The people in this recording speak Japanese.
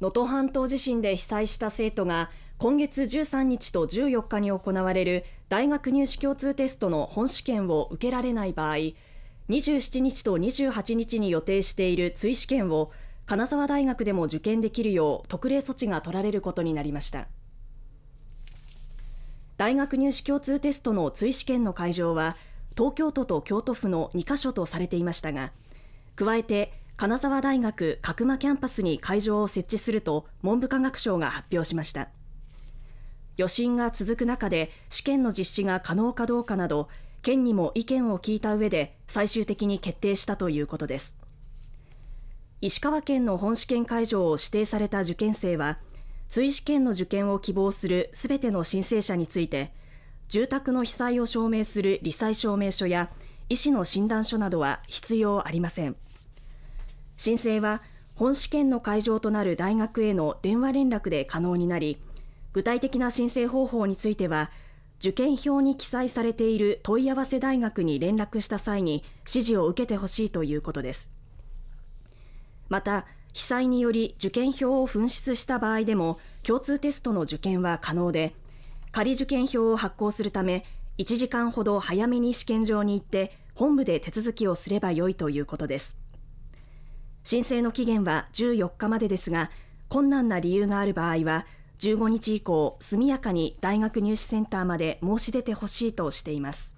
能登半島地震で被災した生徒が今月13日と14日に行われる大学入試共通テストの本試験を受けられない場合27日と28日に予定している追試験を金沢大学でも受験できるよう特例措置が取られることになりました大学入試共通テストの追試験の会場は東京都と京都府の2か所とされていましたが加えて金沢大学角間キャンパスに会場を設置すると文部科学省が発表しました余震が続く中で試験の実施が可能かどうかなど県にも意見を聞いた上で最終的に決定したということです石川県の本試験会場を指定された受験生は追試験の受験を希望するすべての申請者について住宅の被災を証明する理災証明書や医師の診断書などは必要ありません申請は本試験の会場となる大学への電話連絡で可能になり具体的な申請方法については受験票に記載されている問い合わせ大学に連絡した際に指示を受けてほしいということですまた被災により受験票を紛失した場合でも共通テストの受験は可能で仮受験票を発行するため1時間ほど早めに試験場に行って本部で手続きをすればよいということです。申請の期限は14日までですが困難な理由がある場合は15日以降速やかに大学入試センターまで申し出てほしいとしています